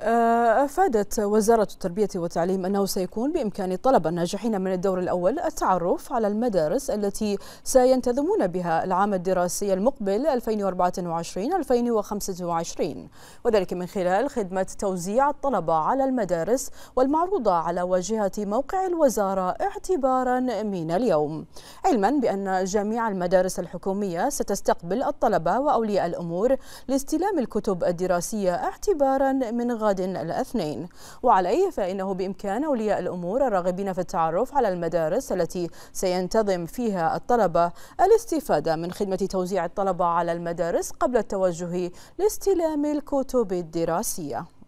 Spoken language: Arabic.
آه، أفادت وزارة التربية والتعليم أنه سيكون بإمكان الطلبة الناجحين من الدور الأول التعرف على المدارس التي سينتظمون بها العام الدراسي المقبل 2024-2025 وذلك من خلال خدمة توزيع الطلبة على المدارس والمعروضة على واجهة موقع الوزارة اعتبارا من اليوم علما بأن جميع المدارس الحكومية ستستقبل الطلبة وأولياء الأمور لاستلام الكتب الدراسية اعتبارا من غير غد الاثنين وعليه فإنه بإمكان أولياء الأمور الراغبين في التعرف على المدارس التي سينتظم فيها الطلبة الاستفادة من خدمة توزيع الطلبة على المدارس قبل التوجه لاستلام الكتب الدراسية